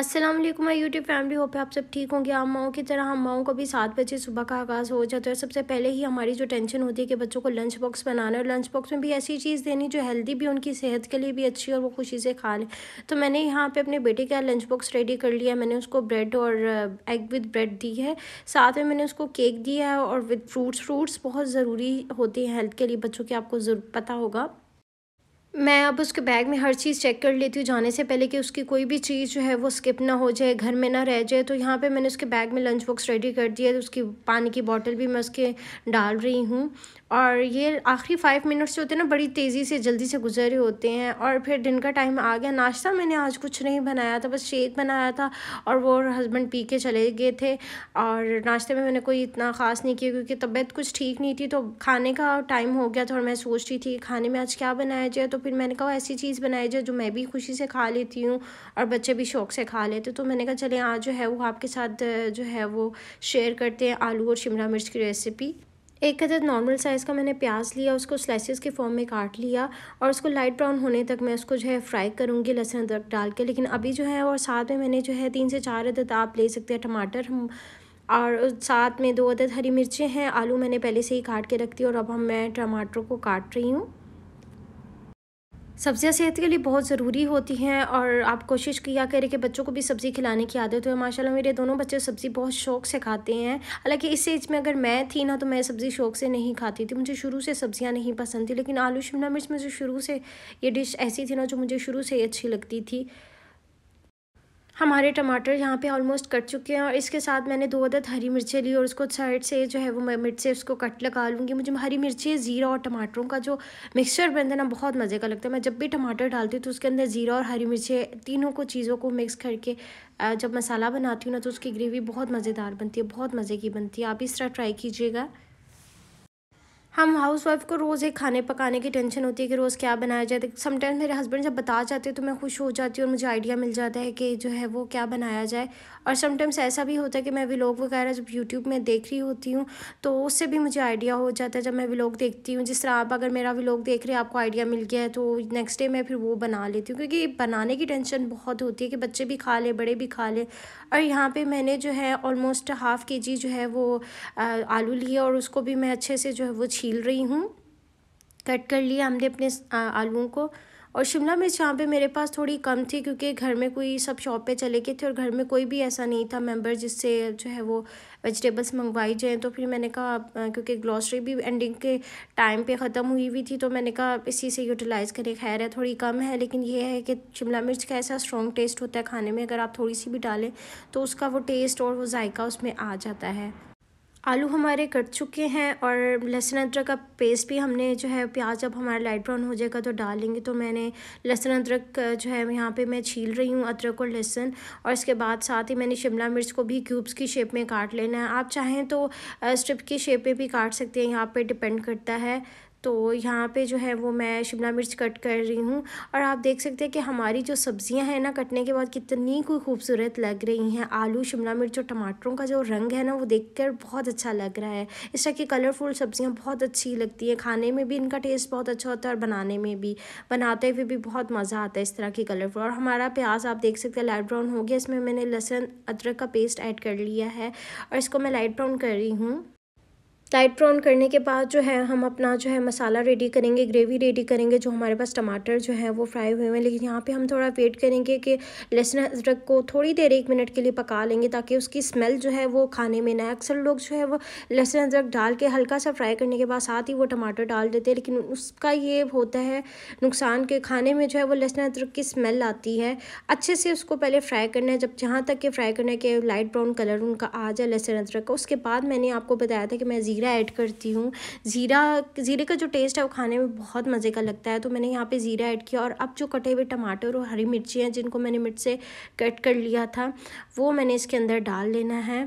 अस्सलाम वालेकुम my YouTube family hope आप सब ठीक होंगे आप माओ की तरह हम माओ को भी सात बजे सुबह का आगाज़ हो जाता है सबसे पहले ही हमारी जो टेंशन होती है कि बच्चों को लंच बॉक्स बनाना है लंच बॉक्स में भी ऐसी चीज़ देनी जो हेल्दी भी उनकी सेहत के लिए भी अच्छी और वो खुशी से खा लें तो मैंने यहाँ पे अपने बेटे का लंच बॉक्स रेडी कर लिया मैंने उसको ब्रेड और एग विद ब्रेड दी है साथ में मैंने उसको केक दिया है और विद फ्रूट्स फ्रूट्स बहुत ज़रूरी होते हैं हेल्थ के लिए बच्चों के आपको पता होगा मैं अब उसके बैग में हर चीज़ चेक कर लेती हूँ जाने से पहले कि उसकी कोई भी चीज़ जो है वो स्किप ना हो जाए घर में ना रह जाए तो यहाँ पे मैंने उसके बैग में लंच बॉक्स रेडी कर दिया तो उसकी पानी की बॉटल भी मैं उसके डाल रही हूँ और ये आखिरी फाइव मिनट्स जो होते हैं ना बड़ी तेज़ी से जल्दी से गुजरे होते हैं और फिर दिन का टाइम आ गया नाश्ता मैंने आज कुछ नहीं बनाया था बस शेक बनाया था और वो हस्बैंड पी के चले गए थे और नाश्ते में मैंने कोई इतना ख़ास नहीं किया क्योंकि तबीयत कुछ ठीक नहीं थी तो खाने का टाइम हो गया था और मैं सोच रही थी खाने में आज क्या बनाया जाए तो फिर मैंने कहा ऐसी चीज़ बनाई जाए जो मैं भी खुशी से खा लेती हूँ और बच्चे भी शौक से खा लेते तो मैंने कहा चले आज जो है वो आपके साथ जो है वो शेयर करते हैं आलू और शिमला मिर्च की रेसिपी एक अदद नॉर्मल साइज़ का मैंने प्याज लिया उसको स्लाइसिस के फॉर्म में काट लिया और उसको लाइट ब्राउन होने तक मैं उसको जो है फ्राई करूँगी लहसुन अदरक डाल के लेकिन अभी जो है और साथ में मैंने जो है तीन से चार अदद आप ले सकते हैं टमाटर और साथ में दो अदद हरी मिर्चें हैं आलू मैंने पहले से ही काट के रख दी और अब हम मैं टमाटरों को काट रही हूँ सब्ज़ियाँ सेहत के लिए बहुत ज़रूरी होती हैं और आप कोशिश किया करें कि बच्चों को भी सब्ज़ी खिलाने की आदत हो माशाल्लाह मेरे दोनों बच्चे सब्ज़ी बहुत शौक से खाते हैं हालांकि इस एज में अगर मैं थी ना तो मैं सब्ज़ी शौक से नहीं खाती थी मुझे शुरू से सब्ज़ियाँ नहीं पसंद थी लेकिन आलू शिमला मिर्च मुझे शुरू से ये डिश ऐसी थी ना जो मुझे शुरू से ही अच्छी लगती थी हमारे टमाटर यहाँ पे ऑलमोस्ट कट चुके हैं और इसके साथ मैंने दो अदद हरी मिर्चें ली और उसको साइड से जो है वो मैं मिर्च से उसको कट लगा लूँगी मुझे हरी मिर्चें ज़ीरा और टमाटरों का जो मिक्सचर बनता है ना बहुत मज़े का लगता है मैं जब भी टमाटर डालती हूँ तो उसके अंदर ज़ीरा और हरी मिर्चें तीनों को चीज़ों को मिक्स करके जब मसाला बनाती हूँ ना तो उसकी ग्रेवी बहुत मज़ेदार बनती है बहुत मज़े की बनती है आप इस तरह ट्राई कीजिएगा हम हाउस वाइफ को रोज़ एक खाने पकाने की टेंशन होती है कि रोज़ क्या बनाया जाए समटाइम मेरे हस्बैंड जब बता जाते हैं तो मैं खुश हो जाती हूँ और मुझे आइडिया मिल जाता है कि जो है वो क्या बनाया जाए और समटाइम्स ऐसा भी होता है कि मैं व्लॉग वगैरह जब यूट्यूब में देख रही होती हूँ तो उससे भी मुझे आइडिया हो जाता है जब मैं व्लॉग देखती हूँ जिस तरह आप अगर मेरा व्लॉग देख रहे हैं आपको आइडिया मिल गया है तो नेक्स्ट डे मैं फिर वो बना लेती हूँ क्योंकि बनाने की टेंशन बहुत होती है कि बच्चे भी खा लें बड़े भी खा लें और यहाँ पर मैंने जो है ऑलमोस्ट हाफ़ के जी जो है वो आलू लिए और उसको भी मैं अच्छे से जो है वो छील रही हूँ कट कर लिया हमने अपने आलूओं को और शिमला मिर्च यहाँ पे मेरे पास थोड़ी कम थी क्योंकि घर में कोई सब शॉप पे चले गए थे और घर में कोई भी ऐसा नहीं था मेंबर जिससे जो है वो वेजिटेबल्स मंगवाई जाएँ तो फिर मैंने कहा क्योंकि ग्लॉसरी भी एंडिंग के टाइम पे ख़त्म हुई हुई थी तो मैंने कहा इसी से यूटिलाइज़ करें खैर है थोड़ी कम है लेकिन ये है कि शिमला मिर्च का ऐसा स्ट्रॉन्ग टेस्ट होता है खाने में अगर आप थोड़ी सी भी डालें तो उसका वो टेस्ट और वो जायका उसमें आ जाता है आलू हमारे कट चुके हैं और लहसुन अदरक का पेस्ट भी हमने जो है प्याज अब हमारा लाइट ब्राउन हो जाएगा तो डालेंगे तो मैंने लहसुन अदरक जो है यहाँ पे मैं छील रही हूँ अदरक और लहसुन और इसके बाद साथ ही मैंने शिमला मिर्च को भी क्यूब्स की शेप में काट लेना है आप चाहें तो स्ट्रिप की शेप में भी काट सकते हैं यहाँ पर डिपेंड करता है तो यहाँ पे जो है वो मैं शिमला मिर्च कट कर रही हूँ और आप देख सकते हैं कि हमारी जो सब्ज़ियाँ हैं ना कटने के बाद कितनी कोई खूबसूरत लग रही हैं आलू शिमला मिर्च और टमाटरों का जो रंग है ना वो देख कर बहुत अच्छा लग रहा है इस तरह की कलरफुल सब्ज़ियाँ बहुत अच्छी लगती हैं खाने में भी इनका टेस्ट बहुत अच्छा होता है और बनाने में भी बनाते हुए भी बहुत मज़ा आता है इस तरह की कलरफुल और हमारा प्याज आप देख सकते हैं लाइट ब्राउन हो गया इसमें मैंने लहसुन अदरक का पेस्ट ऐड कर लिया है और इसको मैं लाइट ब्राउन कर रही हूँ लाइट ब्राउन करने के बाद जो है हम अपना जो है मसाला रेडी करेंगे ग्रेवी रेडी करेंगे जो हमारे पास टमाटर जो है वो फ्राई हुए हुए हैं लेकिन यहाँ पे हम थोड़ा वेट करेंगे कि लहसुन अदरक को थोड़ी देर एक मिनट के लिए पका लेंगे ताकि उसकी स्मेल जो है वो खाने में ना अक्सर लोग जो है वो लहसुन अदरक डाल के हल्का सा फ्राई करने के बाद साथ ही वो टमाटर डाल देते हैं लेकिन उसका ये होता है नुकसान के खाने में जो है वो लहसुन अदरक की स्मेल आती है अच्छे से उसको पहले फ्राई करना है जब जहाँ तक कि फ्राई करने के लाइट ब्राउन कलर उनका आ जाए लहसुन अदरक का उसके बाद मैंने आपको बताया था कि मैं ज़ीरा ज़ीरा ऐड करती हूँ ज़ीरा ज़ीरे का जो टेस्ट है वो खाने में बहुत मज़े का लगता है तो मैंने यहाँ पे ज़ीरा ऐड किया और अब जो कटे हुए टमाटर और हरी मिर्ची हैं जिनको मैंने मिर्च से कट कर लिया था वो मैंने इसके अंदर डाल लेना है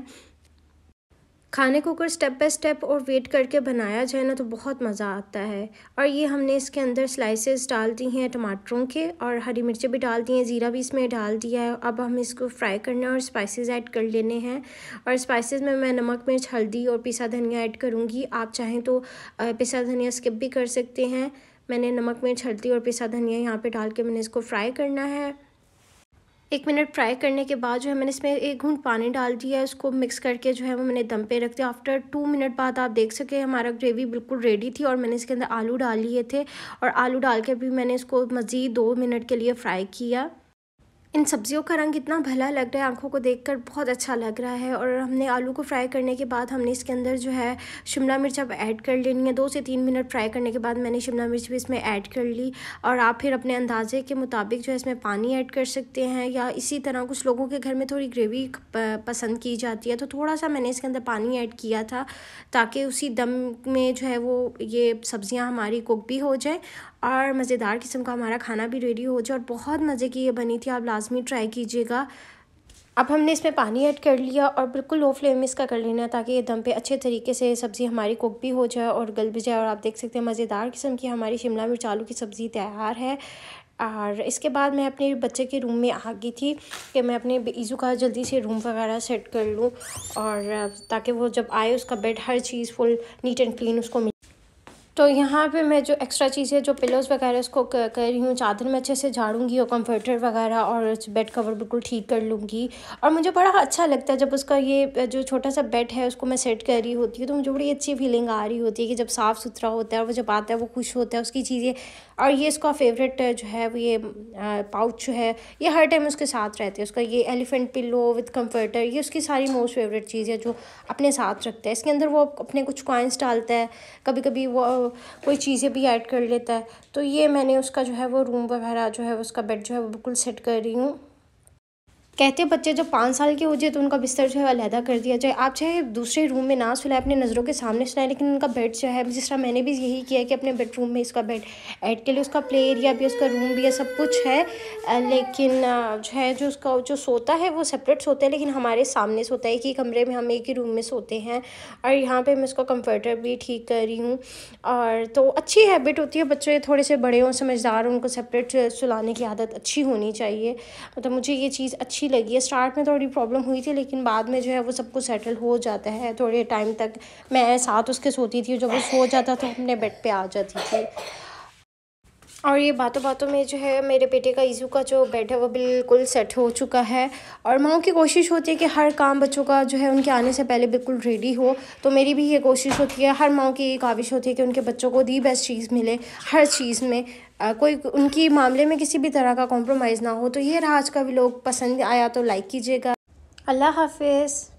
खाने को अगर स्टेप बाय स्टेप और वेट करके बनाया जाए ना तो बहुत मज़ा आता है और ये हमने इसके अंदर स्लाइसेस डाल दी हैं टमाटरों के और हरी मिर्चें भी डाल दी हैं ज़ीरा भी इसमें डाल दिया है अब हम इसको फ्राई करना है और स्पाइसेस ऐड कर लेने हैं और स्पाइसेस में मैं नमक मिर्च हल्दी और पिसा धनिया ऐड करूँगी आप चाहें तो पिसा धनिया स्किप भी कर सकते हैं मैंने नमक मिर्च हल्दी और पिसा धनिया यहाँ पर डाल के मैंने इसको फ्राई करना है एक मिनट फ्राई करने के बाद जो है मैंने इसमें एक घूंट पानी डाल दिया है उसको मिक्स करके जो है वो मैंने दम पे रख दिया आफ्टर टू मिनट बाद आप देख सके हमारा ग्रेवी बिल्कुल रेडी थी और मैंने इसके अंदर आलू डाल लिए थे और आलू डाल के भी मैंने इसको मज़ीद दो मिनट के लिए फ्राई किया इन सब्जियों का रंग इतना भला लग रहा है आंखों को देखकर बहुत अच्छा लग रहा है और हमने आलू को फ्राई करने के बाद हमने इसके अंदर जो है शिमला मिर्च अब ऐड कर लेनी है दो से तीन मिनट फ्राई करने के बाद मैंने शिमला मिर्च भी इसमें ऐड कर ली और आप फिर अपने अंदाजे के मुताबिक जो है इसमें पानी ऐड कर सकते हैं या इसी तरह कुछ लोगों के घर में थोड़ी ग्रेवी पसंद की जाती है तो थोड़ा सा मैंने इसके अंदर पानी ऐड किया था ताकि उसी दम में जो है वो ये सब्ज़ियाँ हमारी कुक भी हो जाए और मज़ेदार किस्म का हमारा खाना भी रेडी हो जाए और बहुत मज़े की ये बनी थी आप लाजमी ट्राई कीजिएगा अब हमने इसमें पानी ऐड कर लिया और बिल्कुल लो फ्लेम में इसका कर लेना ताकि ये दम पे अच्छे तरीके से सब्ज़ी हमारी कुक भी हो जाए और गल भी जाए और आप देख सकते हैं मज़ेदार किस्म की हमारी शिमला मिर्च आलू की सब्ज़ी तैयार है और इसके बाद मैं अपने बच्चे के रूम में आ गई थी कि मैं अपने ईज़ू का जल्दी से रूम वगैरह सेट कर लूँ और ताकि वो जब आए उसका बेड हर चीज़ फुल नीट एंड क्लीन उसको तो यहाँ पे मैं जो एक्स्ट्रा चीज़ें जो पिलोज़ वगैरह उसको कर रही हूँ चादर में अच्छे से झाड़ूंगी और कंफर्टर वगैरह और बेड कवर बिल्कुल ठीक कर लूँगी और मुझे बड़ा अच्छा लगता है जब उसका ये जो छोटा सा बेड है उसको मैं सेट कर रही होती हूँ तो मुझे बड़ी अच्छी फीलिंग आ रही होती है कि जब साफ़ सुथरा होता है और वो जब आता है वो खुश होता है उसकी चीज़ें और ये इसका फेवरेट जो है वो ये पाउच जो है ये हर टाइम उसके साथ रहते हैं उसका ये एलिफेंट पिलो विथ कम्फ़र्टर ये उसकी सारी मोस्ट फेवरेट चीज़ है जो अपने साथ रखता है इसके अंदर वो अपने कुछ कॉइन्स डालता है कभी कभी वो कोई चीज़ें भी ऐड कर लेता है तो ये मैंने उसका जो है वो रूम वगैरह जो है उसका बेड जो है वो बिल्कुल सेट कर रही हूँ कहते बच्चे जब पाँच साल के हो जाए तो उनका बिस्तर जो है अलहदा कर दिया जाए आप चाहे दूसरे रूम में ना सुलाए अपने नज़रों के सामने सुनाए लेकिन उनका बेड जो है जिस तरह मैंने भी यही किया है कि अपने बेडरूम में इसका बेड ऐड के लिए उसका प्ले एरिया भी उसका रूम भी है सब कुछ है लेकिन जो है जो उसका जो सोता है वो सेपरेट सोता है लेकिन हमारे सामने सोता है एक ही कमरे में हम एक ही रूम में सोते हैं और यहाँ पर मैं उसका कम्फर्टर भी ठीक कर रही हूँ और तो अच्छी हैबिट होती है बच्चे थोड़े से बड़े हों समझदार उनको सेपरेट सुलाने की आदत अच्छी होनी चाहिए मतलब मुझे ये चीज़ अच्छी अच्छी लगी है स्टार्ट में थोड़ी प्रॉब्लम हुई थी लेकिन बाद में जो है वो सब कुछ सेटल हो जाता है थोड़े टाइम तक मैं साथ उसके सोती थी जब वो सो जाता तो अपने बेड पे आ जाती थी और ये बातों बातों में जो है मेरे बेटे का ईज़ू का जो बेड है वो बिल्कुल सेट हो चुका है और माओ की कोशिश होती है कि हर काम बच्चों का जो है उनके आने से पहले बिल्कुल रेडी हो तो मेरी भी ये कोशिश होती है हर माओ की ये काविश होती है कि उनके बच्चों को दी बेस्ट चीज़ मिले हर चीज़ में कोई उनकी मामले में किसी भी तरह का कॉम्प्रोमाइज़ ना हो तो ये रहा आज का भी लोग पसंद आया तो लाइक कीजिएगा अल्लाह हाफिज़